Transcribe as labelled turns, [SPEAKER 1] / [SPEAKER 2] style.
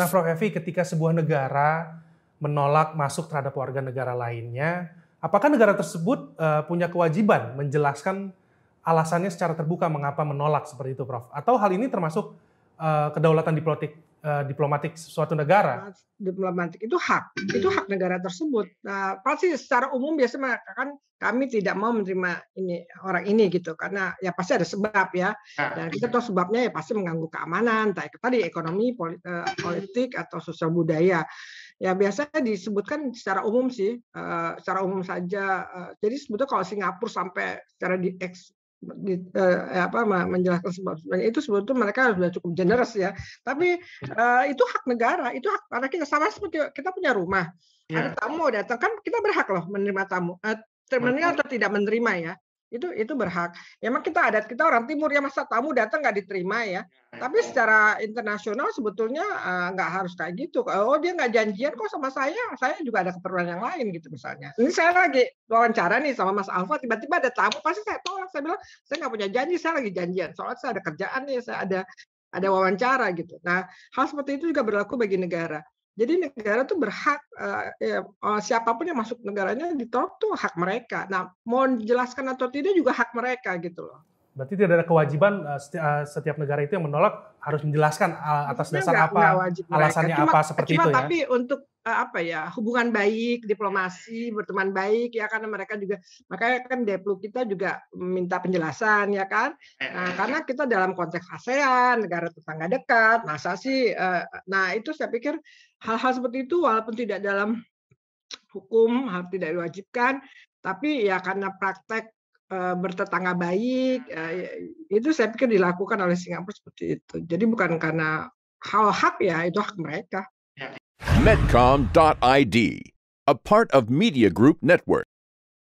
[SPEAKER 1] Nah, Prof. Evi, ketika sebuah negara menolak masuk terhadap warga negara lainnya, apakah negara tersebut uh, punya kewajiban menjelaskan alasannya secara terbuka mengapa menolak seperti itu, Prof? Atau hal ini termasuk uh, kedaulatan diplomatik Eh, diplomatik suatu negara.
[SPEAKER 2] Diplomatik itu hak, itu hak negara tersebut. Nah, pasti secara umum biasanya kan kami tidak mau menerima ini orang ini gitu, karena ya pasti ada sebab ya. ya. Dan kita tahu sebabnya ya pasti mengganggu keamanan, entah tadi ekonomi, eh, politik atau sosial budaya. Ya biasanya disebutkan secara umum sih, eh, secara umum saja. jadi sebetulnya kalau Singapura sampai secara di di, eh, eh apa menjelaskan sebagainya itu sebetulnya mereka sudah cukup generous ya tapi iya. eh, itu hak negara itu hak karena kita sama seperti kita punya rumah ya. ada iya. tamu datang kan kita berhak loh menerima tamu eh, menerima atau tidak menerima ya itu itu berhak. Ya, emang kita adat kita orang Timur ya masa tamu datang nggak diterima ya. Iya, iya. Tapi secara internasional sebetulnya eh, nggak uh, harus kayak gitu. Oh dia nggak janjian kok sama saya, saya juga ada keperluan yang lain gitu misalnya. Ini saya lagi wawancara nih sama Mas Alfa, tiba-tiba ada tamu, pasti saya tolak. Saya bilang saya nggak punya janji, saya lagi janjian. Soalnya saya ada kerjaan nih, saya ada ada wawancara gitu. Nah hal seperti itu juga berlaku bagi negara. Jadi negara tuh berhak uh, ya, eh, siapapun yang masuk negaranya ditolak tuh hak mereka. Nah, mau dijelaskan atau tidak juga hak mereka gitu loh.
[SPEAKER 1] Berarti tidak ada kewajiban uh, setiap negara itu yang menolak harus menjelaskan ah, atas dasar enggak, apa enggak alasannya cuma, apa seperti cuma itu ya. Tapi
[SPEAKER 2] untuk eh, apa ya hubungan baik, diplomasi, berteman baik ya karena mereka juga makanya kan Deplu kita juga minta penjelasan ya kan. Nah, karena kita dalam konteks ASEAN, negara tetangga dekat, masa sih eh, nah itu saya pikir hal-hal seperti itu walaupun tidak dalam hukum, hal tidak diwajibkan, tapi ya karena praktek Eh, bertetangga baik eh, itu saya pikir dilakukan oleh Singapura seperti itu. Jadi bukan karena hal hak ya itu hak mereka. Medcom.id, a part of Media Group Network.